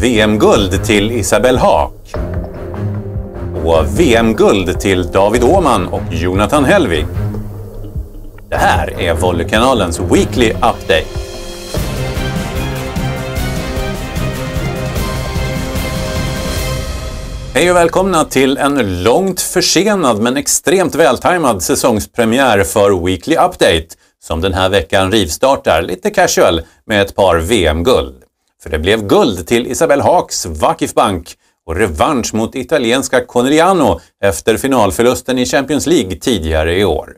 VM-guld till Isabelle Haak. Och VM-guld till David Åman och Jonathan Helvig. Det här är Volleykanalens Weekly Update. Hej och välkomna till en långt försenad men extremt vältajmad säsongspremiär för Weekly Update som den här veckan rivstartar lite casual med ett par VM-guld. För det blev guld till Isabelle Haaks Vakif Bank och revansch mot italienska Conegliano efter finalförlusten i Champions League tidigare i år.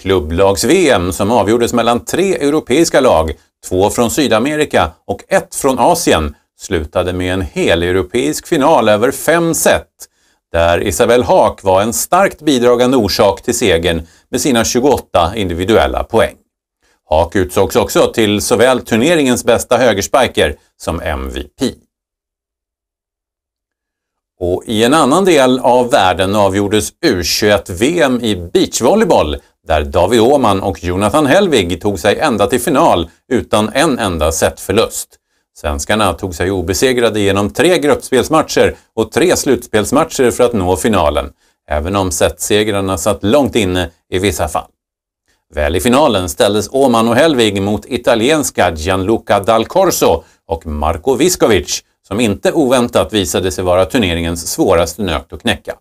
Klubblags-VM som avgjordes mellan tre europeiska lag, två från Sydamerika och ett från Asien, slutade med en heleuropeisk final över fem set, där Isabelle Haak var en starkt bidragande orsak till segern med sina 28 individuella poäng. Haak utsågs också till såväl turneringens bästa högerspiker som MVP. Och i en annan del av världen avgjordes U21-VM i beachvolleyboll där David Åhman och Jonathan Helvig tog sig ända till final utan en enda setförlust. Svenskarna tog sig obesegrade genom tre gruppspelsmatcher och tre slutspelsmatcher för att nå finalen, även om setsegrarna satt långt inne i vissa fall. Väl i finalen ställdes Åman och Helvig mot italienska Gianluca Dal Corso och Marko Viskovic, som inte oväntat visade sig vara turneringens svåraste nöt att knäcka.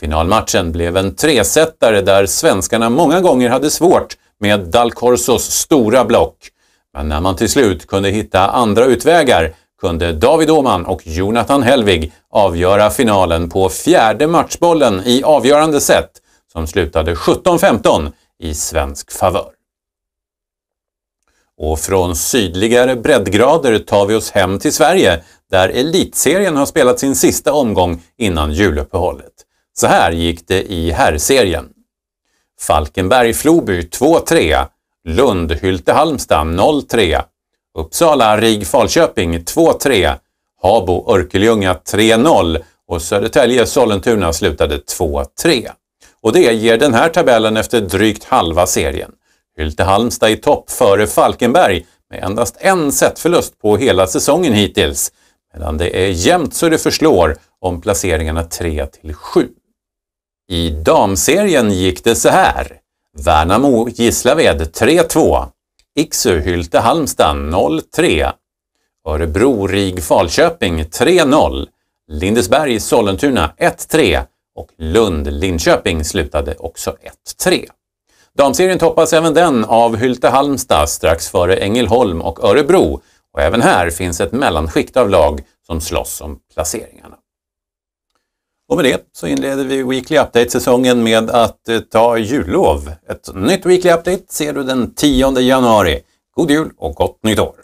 Finalmatchen blev en tresetare där svenskarna många gånger hade svårt med Dal Corsos stora block. Men när man till slut kunde hitta andra utvägar kunde David Åman och Jonathan Helvig avgöra finalen på fjärde matchbollen i avgörande set som slutade 17-15 i svensk favör. Och från sydligare breddgrader tar vi oss hem till Sverige där Elitserien har spelat sin sista omgång innan juluppehållet. Så här gick det i herrserien. Falkenberg-Floby 2-3, Lund-Hylte-Halmstad 0-3, Uppsala-Rig-Falköping 2-3, Habo-Örkelljunga 3-0 och Södertälje-Sollentuna slutade 2-3 och det ger den här tabellen efter drygt halva serien. Hylte Halmstad i topp före Falkenberg med endast en setförlust på hela säsongen hittills. Medan det är jämnt så det förslår om placeringarna 3 till 7. I damserien gick det så här. Värnamo Gislaved 3-2. Iksu Hylte Halmstad 0-3. Örebro RIG Falköping 3-0. Lindesberg Sollentuna 1-3 och Lund-Linköping slutade också 1-3. Damserien toppas även den av Hylte-Halmstad strax före Ängelholm och Örebro och även här finns ett mellanskikt av lag som slåss om placeringarna. Och med det så inleder vi Weekly Update-säsongen med att eh, ta jullov. Ett nytt Weekly Update ser du den 10 januari. God jul och gott nytt år!